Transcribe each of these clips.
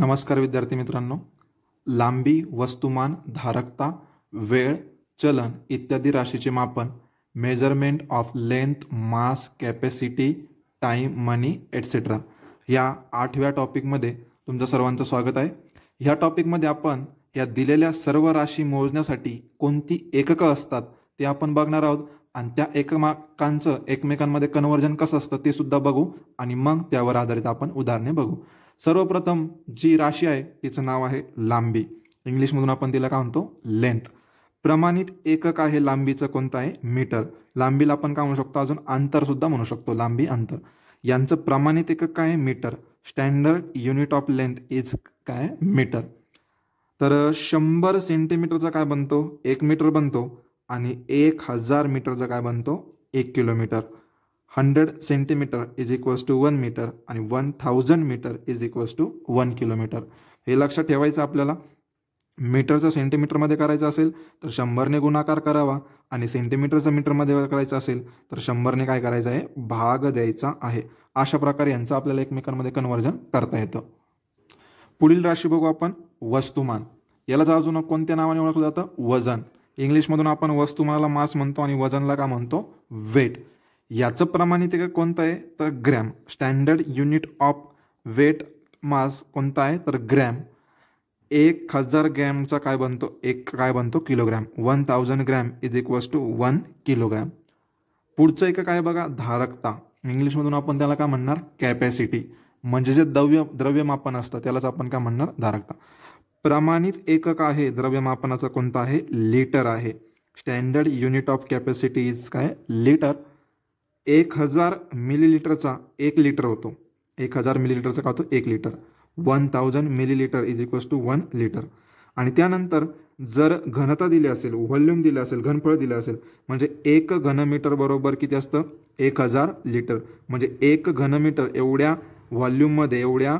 नमस्कार विद्यार्थी मित्रांनो लांबी वस्तुमान धारकता वेळ चलन इत्यादी राशीचे मापन measurement of length mass capacity time money etcetera या आठव्या टॉपिकमध्ये तुमचं सर्वांचं स्वागत आहे ह्या टॉपिकमध्ये आपण या दिलेल्या सर्व राशी मोजण्यासाठी कोणती एककं असतात ते आपण बघणार आहोत आणि त्या एकमेकांचं एकमेकांमध्ये कन्वर्जन कसं असतं ते सुद्धा बघू आणि मग त्यावर आधारित आपण उदाहरणे बघू सर्वप्रथम जी राशी आहे तिचं नाव आहे लांबी इंग्लिशमधून आपण तिला काय म्हणतो लेंथ प्रमाणित एकक आहे लांबीचं कोणतं आहे मीटर लांबीला आपण काय म्हणू शकतो अजून अंतरसुद्धा म्हणू शकतो लांबी अंतर यांचं प्रमाणित एकक काय आहे metre standard unit of length is काय मीटर तर शंभर सेंटीमीटरचा काय बनतो एक मीटर बनतो आणि एक हजार मीटरचा काय बनतो एक kilometre hundred centimetre is equals to one metre आणि one thousand metre is equals to one kilometre हे लक्षात ठेवायचं आपल्याला मीटरचा सेंटीमीटरमध्ये करायचं असेल तर शंभरने गुणाकार करावा आणि सेंटीमीटरचा मीटरमध्ये करायचं असेल तर शंभरने काय करायचं आहे भाग द्यायचा आहे अशा प्रकारे यांचं आपल्याला एकमेकांमध्ये कन्वर्जन करता येतं पुढील राशी बघू आपण वस्तुमान याला यालाच अजून कोणत्या नावाने ओळखलं जातं वजन इंग्लिशमधून आपण वस्तुमानाला मास म्हणतो आणि वजनला का म्हणतो वेट याचं प्रमाण एक कोणतं आहे तर gram standard unit of weight mass कोणता आहे तर ग्रॅम एक हजार ग्रॅमचा काय बनतो एक काय बनतो kilogram one thousand gram is equals to one kilogram पुढचं एक काय बघा धारकता इंग्लिशमधून आपण त्याला काय म्हणणार कॅपॅसिटी म्हणजे जे द्रव्य द्रव्यमापन असतं त्यालाच आपण काय म्हणणार धारकता प्रमाणित एकक आहे द्रव्यमापनाचा कोणता आहे लिटर आहे standard unit of capacity is काय लिटर एक हजार मिलीलिटरचा एक लिटर होतो एक हजार मिलीलिटरचा काय होतो एक litre one thousand millilitre is equals to one litre आणि त्यानंतर जर घनता दिली असेल व्हॉल्यूम दिले असेल घनफळ दिलं असेल म्हणजे एक घनमीटर बरोबर किती असतं एक हजार लिटर म्हणजे एक घनमीटर एवढ्या व्हॉल्यूममध्ये एवढ्या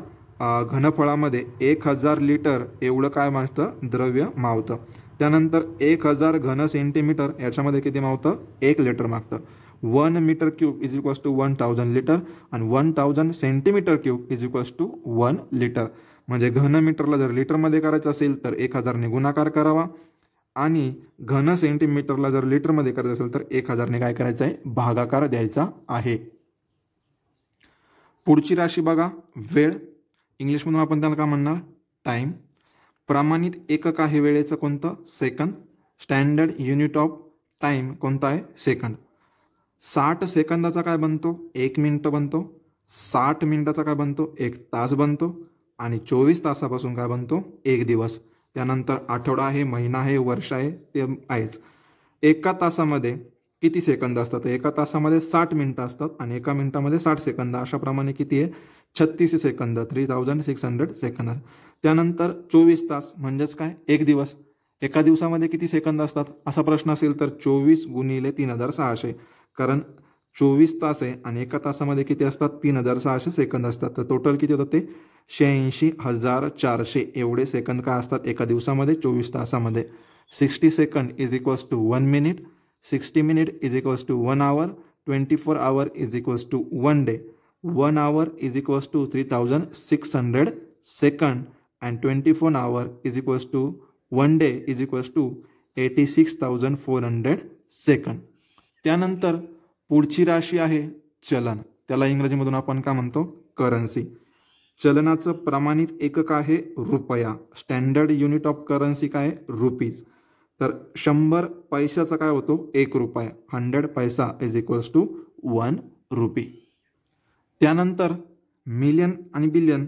घनफळामध्ये एक हजार लिटर एवढं काय मानतं द्रव्य मावतं त्यानंतर एक हजार घन सेंटीमीटर याच्यामध्ये किती मावतं एक लिटर मागतं one metre cube is equals to one thousand litre and one thousand centimetre cube is equals to one litre म्हणजे घन मीटरला जर लिटरमध्ये करायचं असेल तर एक हजारने गुणाकार करावा आणि घन सेंटीमीटरला जर लिटरमध्ये करायचं असेल तर एक हजारने काय करायचं आहे भागाकार द्यायचा आहे पुढची राशी बघा वेळ इंग्लिशमधून आपण त्याला काय म्हणणार टाईम प्रमाणित एकक आहे वेळेचं कोणतं second standard unit of time कोणता आहे सेकंड साठ सेकंदाचा काय बनतो एक मिनटं बनतो साठ मिनिटाचा काय बनतो एक तास बनतो आणि चोवीस तासापासून काय बनतो एक दिवस त्यानंतर आठवडा आहे महिना आहे वर्ष आहे ते आहेच एका तासामध्ये किती सेकंद असतात एका तासामध्ये साठ मिनटं असतात आणि एका मिनिटामध्ये साठ सेकंद अशाप्रमाणे किती आहे छत्तीस सेकंद three thousand six hundred second त्यानंतर चोवीस तास म्हणजेच काय एक दिवस एका दिवसामध्ये किती सेकंद असतात असा प्रश्न असेल तर चोवीस गुणिले तीन हजार सहाशे कारण चोवीस तास आहे आणि एका तासामध्ये किती असतात तीन हजार सहाशे सेकंद असतात तर टोटल किती होतात ते शहाऐंशी हजार चारशे एवढे सेकंद काय असतात एका दिवसामध्ये चोवीस तासामध्ये sixty second is equals to one minute sixty minute is equals to one hour twenty four hour is equals to one day one hour is equals to three thousand six hundred second and twenty four hour is equals to one day is equals to eighty six thousand four hundred second त्यानंतर पुढची राशी आहे चलन त्याला इंग्रजीमधून आपण काय म्हणतो करन्सी चलनाचं प्रमाणित एकक आहे रुपया स्टँडर्ड युनिट ऑफ करन्सी काय रुपीज तर शंभर पैशाचा काय होतो एक रुपया hundred paisa is equals to one rupee त्यानंतर मिलियन आणि बिलियन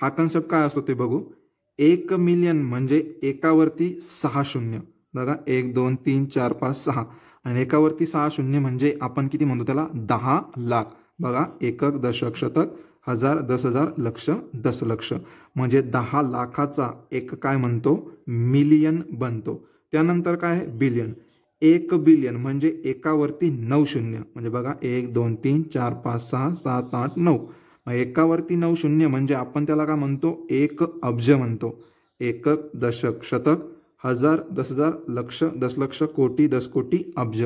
हा कन्सेप्ट काय असतो ते बघू एक मिलियन म्हणजे एकावरती सहा शून्य बघा एक दोन तीन चार पाच सहा आणि एकावरती सहा शून्य म्हणजे आपण किती म्हणतो त्याला दहा लाख बघा एकक दशक शतक हजार दस हजार लक्ष दस लक्ष म्हणजे दहा लाखाचा एक काय म्हणतो मिलियन बनतो त्यानंतर काय आहे बिलियन एक बिलियन म्हणजे एकावरती नऊ शून्य म्हणजे बघा एक दोन तीन चार पाच सहा सात आठ नऊ मग एकावरती नऊ शून्य म्हणजे आपण त्याला काय म्हणतो एक अब्ज म्हणतो एकक दशक शतक हजार दस हजार लक्ष दशलक्ष कोटी दस कोटी अब्ज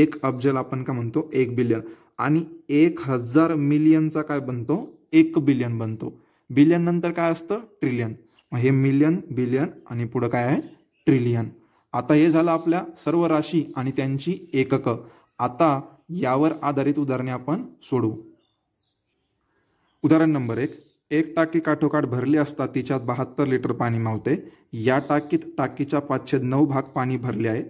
एक अब्जला आपण काय म्हणतो एक बिलियन आणि एक हजार मिलियनचा काय बनतो एक बिलियन बनतो बिलियन नंतर काय असतं ट्रिलियन मग हे मिलियन बिलियन आणि पुढं काय आहे ट्रिलियन आता हे झालं आपल्या सर्व राशी आणि त्यांची एकक आता यावर आधारित उदाहरणे आपण सोडवू उदाहरण नंबर एक एक टाकी काठोकाठ भरली असता तिच्यात बहात्तर लिटर पाणी मावते या टाकीत टाकीच्या पाचशे नऊ भाग पाणी भरले आहे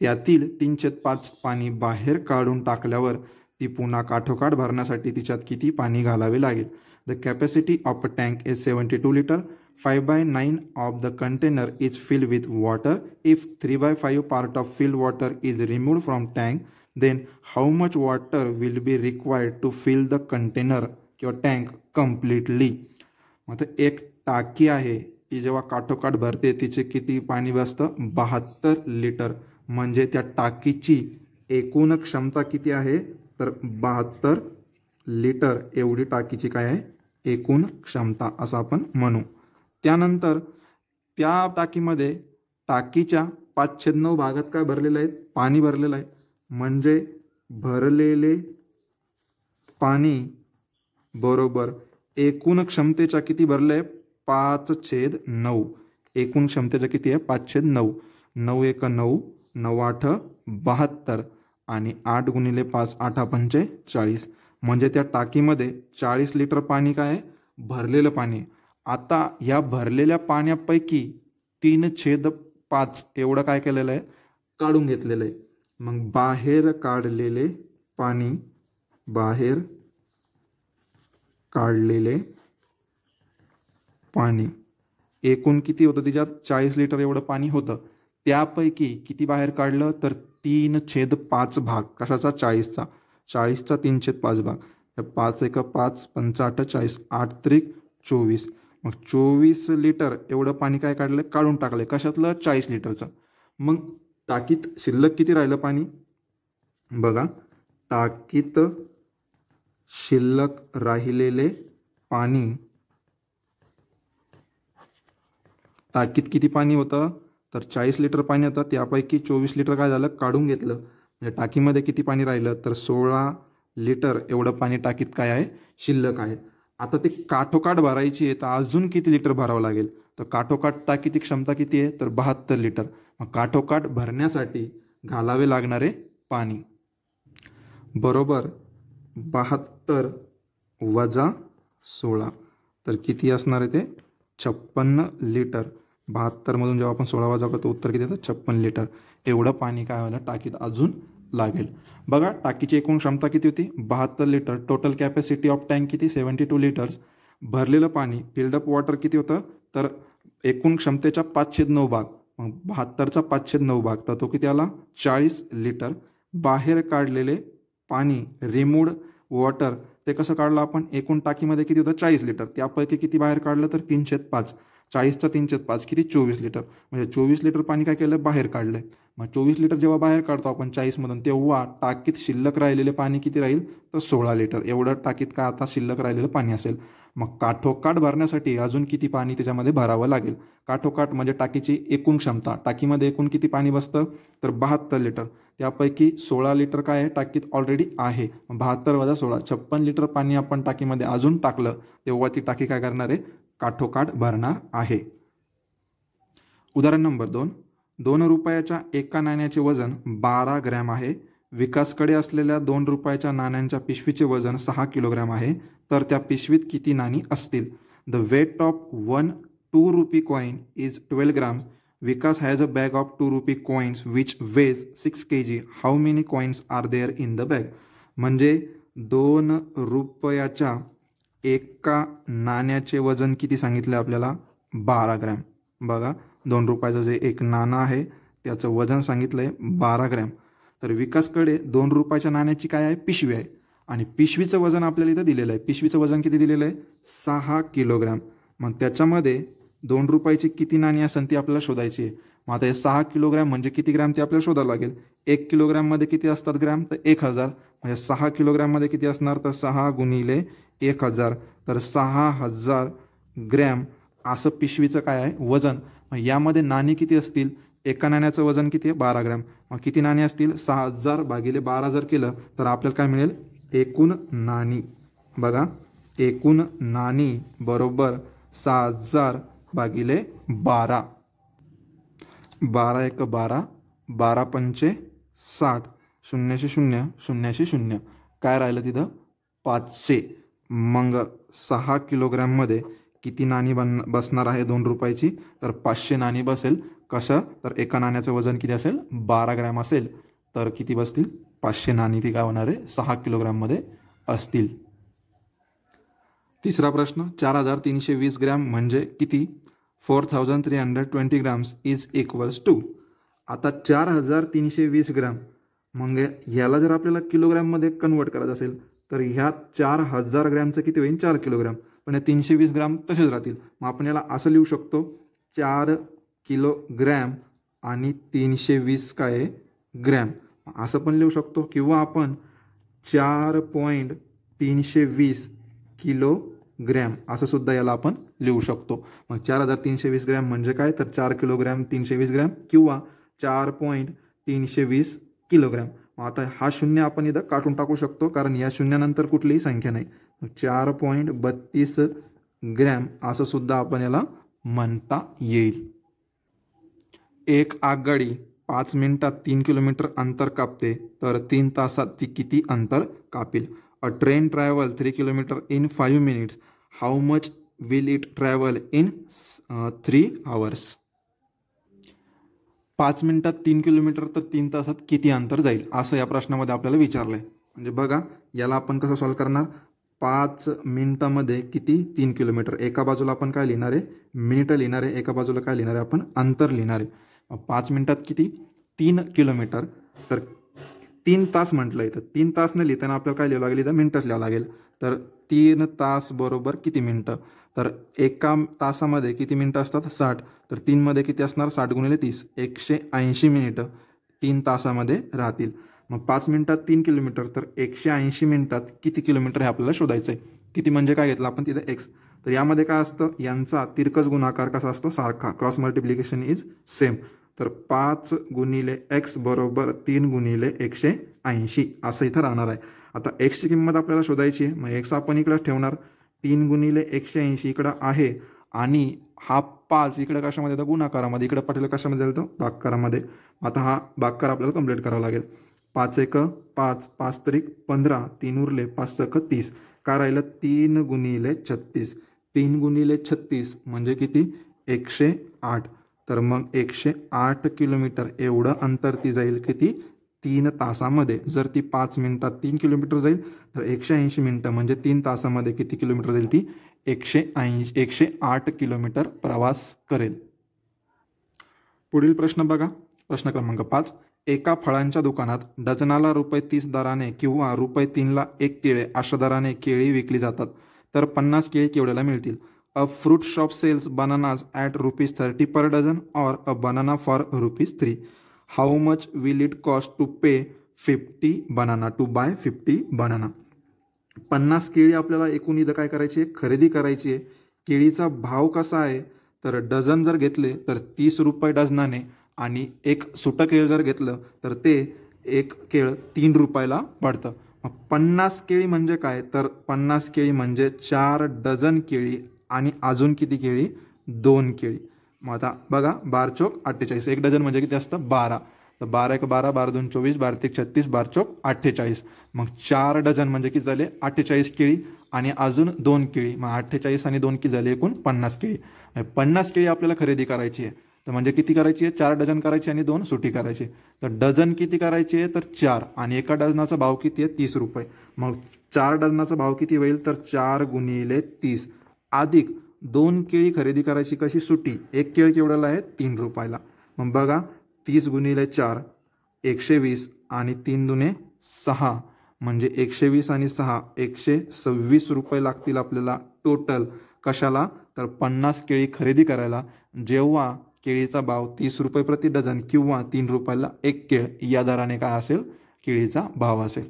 त्यातील तीनशे पाच पाणी बाहेर काढून टाकल्यावर ती पुन्हा काठोकाठ भरण्यासाठी तिच्यात किती पाणी घालावे लागेल the capacity of a tank is seventy two litre five by nine of the container is fill with water if three by five part of fill water is remove from tank then how much water will be required to fill the container किंवा tank completely मग तर एक टाकी आहे ती जेव्हा काठोकाठ भरते तिचे किती पाणी बसतं बहात्तर लिटर म्हणजे त्या टाकीची एकूण क्षमता किती आहे तर बहात्तर लिटर एवढी टाकीची काय आहे एकूण क्षमता असं आपण म्हणू त्यानंतर त्या टाकीमध्ये टाकीच्या पाचशे नऊ भागात काय भरलेलं आहे पाणी भरलेलं आहे म्हणजे भरलेले पाणी बरोबर एकूण क्षमतेच्या किती भरले पाच छेद नऊ एकूण क्षमतेच्या किती आहे पाच छेद नऊ नऊ एक नऊ नऊ आठ बहात्तर आणि आठ गुणिले पाच आठ पंचे चाळीस म्हणजे त्या टाकीमध्ये चाळीस लिटर पाणी काय भरलेलं पाणी आता या भरलेल्या पाण्यापैकी तीन छेद पाच एवढं काय केलेलं आहे काढून घेतलेलं आहे मग बाहेर काढलेले पाणी बाहेर काढलेले पाणी एकूण किती होतं तिच्यात चाळीस लिटर एवढं पाणी होतं त्यापैकी किती बाहेर काढलं तर तीन छेद पाच भाग कशाचा चाळीसचा चाळीसचा तीन छेद पाच भाग पाच एक पाच पंचाहत्तर चाळीस आठ त्रिक चोवीस मग चोवीस लिटर एवढं पाणी काय काढलं काढून टाकलं कशातलं चाळीस लिटरचं मग टाकीत शिल्लक किती राहिलं पाणी बघा टाकीत शिल्लक राहिलेले पाणी टाकीत किती पाणी होतं तर चाळीस लिटर पाणी होतं त्यापैकी चोवीस लिटर काय झालं काढून घेतलं म्हणजे टाकीमध्ये किती पाणी राहिलं तर सोळा लिटर एवढं पाणी टाकीत काय आहे शिल्लक आहे आता ते काठोकाठ भरायची आहे तर अजून किती लिटर भरावं लागेल तर काठोकाठ टाकीची क्षमता किती आहे तर बहात्तर लिटर मग काठोकाठ भरण्यासाठी घालावे लागणारे पाणी बरोबर बहात्तर वजा सोळा तर किती असणार आहे ते छप्पन्न लिटर बहात्तरमधून जेव्हा आपण सोळा वजा करतो उत्तर किती येतं छप्पन लिटर एवढं पाणी काय व्हायला टाकीत अजून लागेल बघा टाकीची एकूण क्षमता किती होती बहात्तर litre total capacity of tank किती सेवन्टी टू लिटर्स भरलेलं पाणी फिल्डअप वॉटर किती होतं तर एकूण क्षमतेचा पाचशे नऊ भाग मग बहात्तरचा पाचशे नऊ भाग तर तो किती आला चाळीस लिटर बाहेर काढलेले पाणी रिमूड वॉटर ते कसं काढलं आपण एकूण टाकीमध्ये किती होतं चाळीस लिटर त्यापैकी किती बाहेर काढलं तर तीनशे पाच चाळीसचा तीनशे पाच किती चोवीस लिटर म्हणजे चोवीस लिटर पाणी काय केलं बाहेर काढलं मग चोवीस लिटर जेव्हा बाहेर काढतो आपण चाळीसमधून तेव्हा टाकीत शिल्लक राहिलेले पाणी किती राहील तर सोळा लिटर एवढं टाकीत काय आता शिल्लक राहिलेलं पाणी असेल मग काठोकाठ भरण्यासाठी अजून किती पाणी त्याच्यामध्ये भरावं लागेल काठोकाठ म्हणजे टाकीची एकूण क्षमता टाकीमध्ये एकूण किती पाणी बसतं तर बहात्तर लिटर त्यापैकी सोळा लिटर काय आहे टाकीत ऑलरेडी आहे बहात्तर वजा सोळा छप्पन लिटर पाणी आपण टाकीमध्ये अजून टाकलं तेव्हा ती टाकी काय करणार आहे काठोकाठ भरणार आहे उदाहरण नंबर दोन दोन रुपयाच्या एका नाण्याचे वजन बारा ग्रॅम आहे विकासकडे असलेल्या दोन रुपयाच्या नाण्यांच्या पिशवीचे वजन सहा किलोग्रॅम आहे तर त्या पिशवीत किती नाणी असतील the weight of one two rupee coin is twelve grams Vikas has a bag of two rupee coins which weighs six K G how many coins are there in the bag म्हणजे दोन रुपयाच्या एका नाण्याचे वजन किती सांगितले आपल्याला बारा ग्रॅम बघा दोन रुपयाचं जे एक नाणं आहे त्याचं वजन सांगितलं आहे बारा ग्रॅम तर विकासकडे दोन रुपयाच्या नाण्याची काय आहे पिशवी आहे आणि पिशवीचं वजन आपल्याला इथं दिलेलं आहे पिशवीचं वजन किती दिलेलं आहे सहा किलोग्रॅम मग त्याच्यामध्ये दोन रुपयाची किती नाणी असेल ती आपल्याला शोधायची आहे मग आता हे सहा किलोग्रॅम म्हणजे किती ग्रॅम ते आपल्याला शोधावं लागेल एक किलोग्रॅममध्ये किती असतात ग्रॅम तर एक हजार म्हणजे सहा किलोग्रॅममध्ये किती असणार तर सहा गुणिले एक हजार तर सहा हजार ग्रॅम असं पिशवीचं काय आहे वजन मग यामध्ये नाणी किती असतील एका नाण्याचं वजन किती आहे बारा ग्रॅम मग किती नाणी असतील सहा हजार भागिले बारा जर केलं तर आपल्याला काय मिळेल एकूण नाणी बघा एकूण नाणी बरोबर सहा हजार भागिले बारा बारा एक बारा बारा पंचे साठ शून्यशे शून्य शून्यशे शून्य काय राहिलं तिथं पाचशे मग सहा किलोग्रॅममध्ये किती नाणी बन बसणार आहे दोन रुपयाची तर पाचशे नाणी बसेल कसं तर एका नाण्याचं वजन किती असेल बारा ग्रॅम असेल तर किती बसतील पाचशे नाणी ती काय होणार आहे सहा किलोग्रॅममध्ये असतील तिसरा प्रश्न चार हजार तीनशे वीस ग्रॅम म्हणजे किती four thousand three hundred twenty grams is equals to आता चार हजार तीनशे वीस ग्रॅम म्हणजे याला जर आपल्याला किलोग्रॅममध्ये कन्वर्ट करायचं असेल तर ह्या चार हजार ग्रॅमचं किती होईल चार किलोग्रॅम पण या तीनशे वीस ग्रॅम तसेच राहतील मग आपण याला असं लिहू शकतो चार किलोग्रॅम आणि तीनशे वीस काय ग्रॅम असं पण लिहू शकतो किंवा आपण चार पॉईंट तीनशे वीस किलो ग्रॅम असं सुद्धा याला आपण लिहू शकतो मग चार हजार तीनशे वीस ग्रॅम म्हणजे काय तर चार किलोग्रॅम तीनशे वीस ग्रॅम किंवा चार पॉईंट तीनशे वीस किलोग्रॅम मग आता हा शून्य आपण इथं काढून टाकू शकतो कारण या शून्यानंतर कुठलीही संख्या नाही चार पॉईंट बत्तीस ग्रॅम असं सुद्धा आपण याला म्हणता येईल एक आगगाडी पाच मिनिटात तीन किलोमीटर अंतर कापते तर तीन तासात ती किती अंतर कापेल a train travel three kilometre in five minutes how much will it travel in three hours पाच मिनिटात तीन किलोमीटर तर तीन तासात किती अंतर जाईल असं या प्रश्नामध्ये आपल्याला विचारलंय म्हणजे बघा याला आपण कसं सॉल्व्ह करणार पाच मिनिटामध्ये किती तीन किलोमीटर एका बाजूला आपण काय लिहिणार आहे मिनिटं लिहिणार आहे एका बाजूला काय लिहिणार आहे आपण अंतर लिहिणार आहे पाच मिनिटात किती तीन किलोमीटर तर तीन तास म्हटलं इथं तीन तास न लिहिताना आपल्याला काय लिहावं लागेल इथं मिनटंच लिहावं लागेल तर तीन तास बरोबर किती मिनटं तर एका तासामध्ये किती मिनटं असतात साठ तर तीनमध्ये किती असणार साठ गुणिले तीस एकशे ऐंशी मिनिटं तीन तासामध्ये राहतील मग पाच मिनिटात तीन किलोमीटर तर एकशे ऐंशी मिनिटात किती किलोमीटर हे आपल्याला शोधायचं आहे किती म्हणजे काय घेतलं आपण तिथं एक्स तर यामध्ये काय असतं यांचा तिरकस गुणाकार कसा असतो सारखा क्रॉस मल्टिप्लिकेशन इज सेम तर पाच गुणिले एक्स बरोबर तीन गुणिले एकशे ऐंशी असं इथं राहणार आहे आता एक्सची किंमत आपल्याला शोधायची आहे मग एक्स आपण इकडं ठेवणार तीन गुणिले एकशे ऐंशी इकडं आहे आणि हा पाच इकडं कशामध्ये येतो गुणाकारामध्ये इकडं पाठवलं कशामध्ये जाईल तो बागकारामध्ये आता हा बागकार आपल्याला कंप्लीट करावा लागेल पाच एक पाच पाच तरी पंधरा तीन उरले पाच सक तीस का राहिलं तीन गुणिले छत्तीस तीन गुणिले छत्तीस म्हणजे किती एकशे आठ तर मग एकशे आठ किलोमीटर एवढं अंतर ती जाईल किती तीन तासामध्ये जर ती पाच मिनिटात तीन किलोमीटर जाईल तर एकशे ऐंशी मिनटं म्हणजे तीन तासामध्ये किती किलोमीटर जाईल ती एकशे ऐंशी एकशे आठ किलोमीटर प्रवास करेल पुढील प्रश्न बघा प्रश्न क्रमांक पाच एका फळांच्या दुकानात डझनाला रुपये तीस दराने किंवा रुपये तीनला एक केळे अशा दराने केळी विकली जातात तर पन्नास केळी केवढ्याला मिळतील a fruit shop sells bananas at rupees thirty per dozen or a banana for rupees three how much will it cost to pay fifty banana to buy fifty banana पन्नास केळी आपल्याला एकूण इथं काय करायची आहे खरेदी करायची आहे केळीचा भाव कसा आहे तर डझन जर घेतले तर तीस रुपये डझनाने आणि एक सुटं केळ जर घेतलं तर ते एक केळ तीन रुपयाला पडतं मग पन्नास केळी म्हणजे काय तर पन्नास केळी म्हणजे चार डझन केळी आणि अजून किती केळी दोन केळी मग आता बघा बार चौक अठ्ठेचाळीस एक डझन म्हणजे किती असतं बारा तर बारा एक बारा बारा दोन चोवीस बारा ते छत्तीस बार चोक अठ्ठेचाळीस मग चार डझन म्हणजे किती झाले अठ्ठेचाळीस केळी आणि अजून दोन केळी मग अठ्ठेचाळीस आणि दोन की झाले एकूण पन्नास केळी म्हणजे पन्नास केळी आपल्याला खरेदी करायची आहे तर म्हणजे किती करायची आहे चार डझन करायची आणि दोन सुटी करायची तर डझन किती करायची आहे तर चार आणि एका डझनाचा भाव किती आहे तीस रुपये मग चार डझनाचा भाव किती होईल तर चार गुणिले तीस अधिक दोन केळी खरेदी करायची कशी सुटी एक केळी केवढ्याला आहे तीन रुपयाला मग बघा तीस गुणिले चार एकशे वीस आणि तीन दुने सहा म्हणजे एकशे वीस आणि सहा एकशे सव्वीस रुपये लागतील आपल्याला टोटल कशाला तर पन्नास केळी खरेदी करायला जेव्हा केळीचा भाव तीस रुपये प्रति डझन किंवा तीन रुपयाला एक केळ या दराने काय असेल केळीचा भाव असेल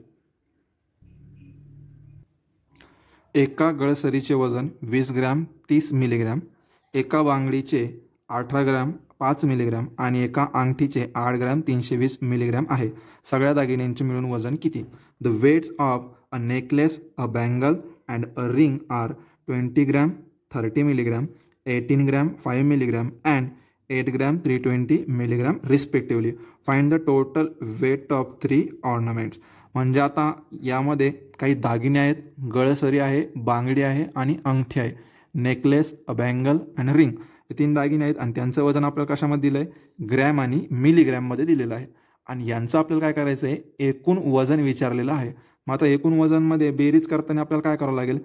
एका गळसरीचे वजन वीस ग्रॅम तीस मिलीग्रॅम एका बांगडीचे अठरा ग्रॅम पाच मिलीग्रॅम आणि एका अंगठीचे आठ ग्रॅम तीनशे वीस मिलीग्रॅम आहे सगळ्या दागिन्यांचे मिळून वजन किती the weights of a necklace a bangle and a ring are twenty gram thirty milligram eighteen gram five milligram and 8 gram 320 milligram respectively find the total weight of three ornaments म्हणजे आता यामध्ये काही दागिने आहेत गळसरी आहे बांगडी आहे आणि अंगठी आहे नेकलेस बँगल अँड रिंग हे तीन दागिने आहेत आणि त्यांचं वजन आपल्याला कशामध्ये दिलं आहे ग्रॅम आणि मिलीग्रॅममध्ये दिलेलं आहे आणि यांचं आपल्याला काय करायचं आहे एकूण वजन विचारलेलं आहे मग आता एकूण वजनमध्ये बेरीज करताना आपल्याला काय करावं लागेल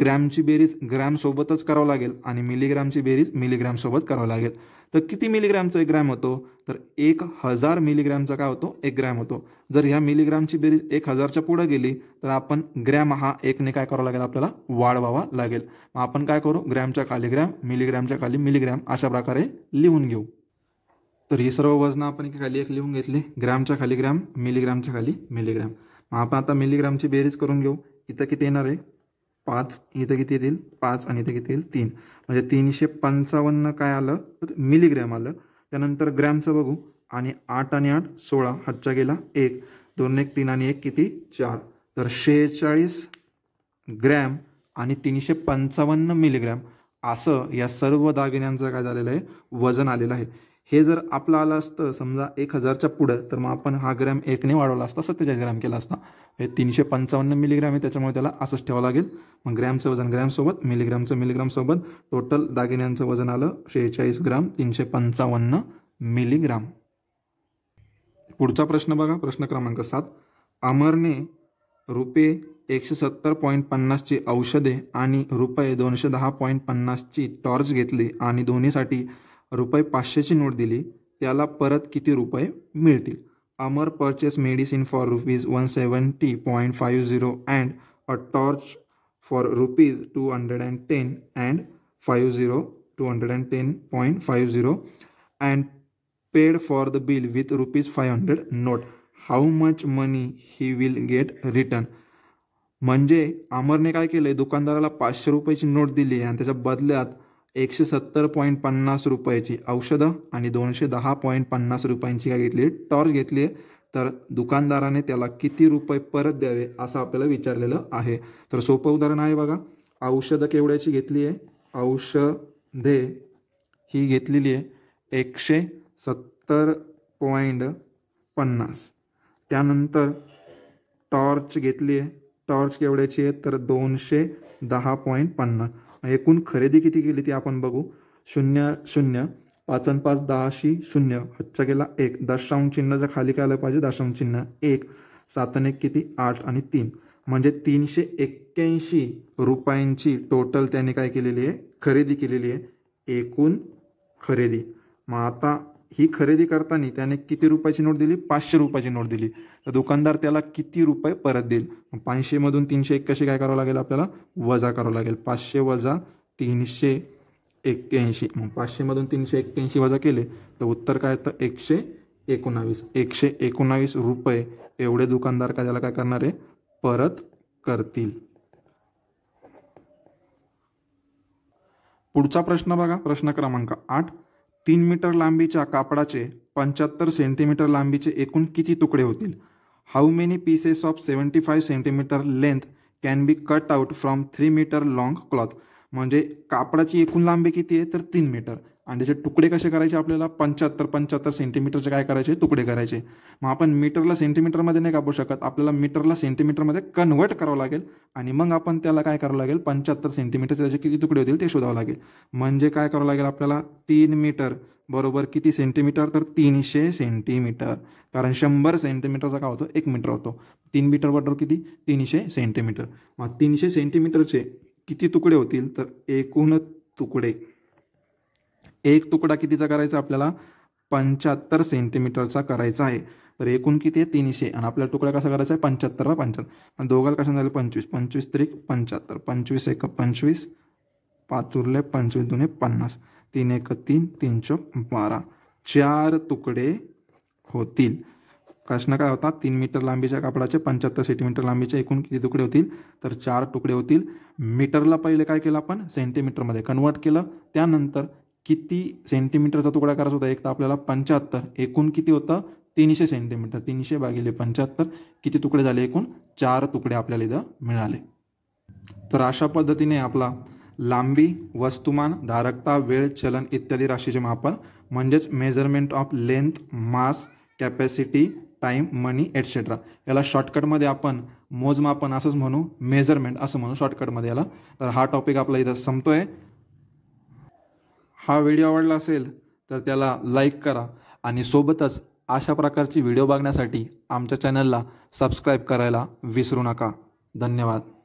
ग्रॅमची बेरीज ग्रॅमसोबतच करावं लागेल आणि मिलीग्रॅमची बेरीज मिलीग्रॅमसोबत करावं लागेल तर किती मिलीग्रॅमचा एक ग्रॅम होतो तर एक हजार मिलीग्रॅमचा काय होतो एक ग्रॅम होतो जर ह्या मिलीग्रॅमची बेरीज एक हजारच्या पुढे गेली तर आपण ग्रॅम हा एकने काय करावा लागेल आपल्याला वाढवावा लागेल मग आपण काय करू ग्रॅमच्या खाली ग्रॅम मिलीग्रॅमच्या खाली मिलीग्रॅम अशा प्रकारे लिहून घेऊ तर ही सर्व वजनं आपण खाली एक लिहून घेतली ग्रॅमच्या खाली ग्रॅम मिलीग्रॅमच्या खाली मिलीग्रॅम आपण आता मिलीग्रामची बेरीज करून घेऊ इथं किती येणार आहे पाच इथं किती येतील पाच आणि इथं किती येईल तीन म्हणजे तीनशे पंचावन्न काय आलं तर मिलीग्रॅम आलं त्यानंतर ग्रॅमचं बघू आणि आठ आणि आठ सोळा हातच्या गेला एक दोन एक तीन आणि एक किती चार तर शेहेचाळीस ग्रॅम आणि तीनशे पंचावन्न मिलीग्रॅम असं या सर्व दागिन्यांचं काय झालेलं आहे वजन आलेलं आहे हे जर आपलं आलं असतं समजा एक हजारच्या पुढं तर मग आपण हा ग्रॅम एकने वाढवला असता सत्तेचाळीस ग्रॅम केला असता हे तीनशे पंचावन्न मिलीग्रॅम आहे त्याच्यामुळे त्याला असंच ठेवावं लागेल मग ग्रॅमचं वजन ग्रॅमसोबत मिलीग्रामचं मिलीग्रामसोबत टोटल दागिन्यांचं वजन आलं शेहेचाळीस ग्राम तीनशे पंचावन्न मिलीग्राम पुढचा प्रश्न बघा प्रश्न क्रमांक सात अमरने रुपये एकशे सत्तर पॉईंट पन्नासची औषधे आणि रुपये दोनशे दहा पॉईंट पन्नासची टॉर्च घेतली आणि दोन्हीसाठी रुपये पाचशेची नोट दिली त्याला परत किती रुपये मिळतील Amar purchase medicine for rupees one seventy point five zero and a torch for rupees two hundred and ten and five zero two hundred and ten point five zero and paid for the bill with rupees five hundred note how much money he will get return म्हणजे अमरने काय केलं आहे दुकानदाराला पाचशे रुपयाची note दिली आणि त्याच्या बदल्यात एकशे सत्तर पॉईंट पन्नास रुपयाची औषधं आणि दोनशे दहा पॉईंट पन्नास रुपयांची काय घेतली टॉर्च घेतली आहे तर दुकानदाराने त्याला किती रुपये परत द्यावे असं आपल्याला विचारलेलं आहे तर सोपं उदाहरण आहे बघा औषधं केवढ्याची घेतली आहे औषधे ही घेतलेली आहे एकशे सत्तर पॉईंट पन्नास त्यानंतर टॉर्च घेतली आहे टॉर्च केवढ्याची आहे तर दोनशे दहा पॉईंट पन्नास एकूण खरेदी किती केली ती आपण बघू शून्य शून्य पाच आणि पाच दहाशी शून्य हच्चा गेला एक दशांश चिन्हाच्या खाली काय आलं पाहिजे दशांश चिन्ह एक सात एक किती आठ आणि तीन म्हणजे तीनशे एक्क्याऐंशी रुपयांची टोटल त्याने काय केलेली आहे खरेदी केलेली आहे एकूण खरेदी मग आता ही खरेदी करताना त्याने किती रुपयाची नोट दिली पाचशे रुपयाची नोट दिली तर दुकानदार त्याला किती रुपये परत देईल पाचशेमधून तीनशे एक कसे काय करावं लागेल आपल्याला वजा करावं लागेल पाचशे वजा तीनशे एक्क्याऐंशी मग पाचशेमधून तीनशे एक्क्याऐंशी वजा केले तर उत्तर काय येतं एकशे एकोणावीस एकशे एकोणावीस रुपये एवढे दुकानदार काय त्याला काय करणार आहे परत करतील पुढचा प्रश्न बघा प्रश्न क्रमांक आठ तीन मीटर लांबीच्या कापडाचे पंच्याहत्तर सेंटीमीटर लांबीचे एकूण किती तुकडे होतील how many pieces of seventy five centimetre length can be cut out from three metre long cloth म्हणजे कापडाची एकूण लांबी किती आहे तर तीन मीटर आणि त्याचे तुकडे कसे करायचे आपल्याला पंच्याहत्तर पंच्याहत्तर सेंटीमीटरचे काय करायचे तुकडे करायचे मग आपण मीटरला सेंटीमीटरमध्ये नाही कापू शकत आपल्याला मीटरला सेंटीमीटरमध्ये कन्वर्ट करावं लागेल आणि मग आपण त्याला काय करावं लागेल पंच्याहत्तर सेंटीमीटरचे त्याचे किती तुकडे होतील ते शोधावं लागेल म्हणजे काय करावं लागेल आपल्याला तीन मीटर बरोबर किती सेंटीमीटर तर तीनशे सेंटीमीटर कारण शंभर सेंटीमीटरचा काय होतो एक मीटर होतो तीन मीटर बरोबर किती तीनशे सेंटीमीटर मग तीनशे सेंटीमीटरचे किती तुकडे होतील तर एकूण तुकडे एक तुकडा कितीचा करायचा आपल्याला पंच्याहत्तर सेंटीमीटरचा करायचा आहे तर एकूण किती आहे तीनशे आणि आपल्याला तुकडा कसा करायचा आहे पंच्याहत्तरला पंच्याहत्तर दोघाला कशा झाले पंचवीस पंचवीस त्रिक पंच्याहत्तर पंचवीस एक पंचवीस पाच उरले पंचवीस दोन्ही पन्नास तीन एक तीन तीन बारा चार तुकडे होतील प्रश्न काय होता तीन मीटर लांबीच्या कापडाचे पंच्याहत्तर सेंटीमीटर लांबीचे एकूण किती तुकडे होतील तर चार तुकडे होतील मीटरला पहिले काय केलं आपण सेंटीमीटरमध्ये कन्वर्ट केलं त्यानंतर किती सेंटीमीटरचा तुकडा करायचा होता एक तर आपल्याला पंच्याहत्तर एकूण किती होतं तीनशे सेंटीमीटर तीनशे भागिले पंच्याहत्तर किती तुकडे झाले एकूण चार तुकडे आपल्याला इथं मिळाले तर अशा पद्धतीने आपला लांबी वस्तुमान धारकता वेळ चलन इत्यादी राशीचे मापन म्हणजेच measurement of length mass capacity time money etcetera याला शॉर्टकटमध्ये आपण मोजमापन असंच म्हणू मेजरमेंट असं म्हणू शॉर्टकटमध्ये याला तर हा टॉपिक आपला इथं संपतो आहे हा व्हिडिओ आवडला असेल तर त्याला लाईक करा आणि सोबतच अशा प्रकारची व्हिडिओ बघण्यासाठी आमच्या चॅनलला सबस्क्राईब करायला विसरू नका धन्यवाद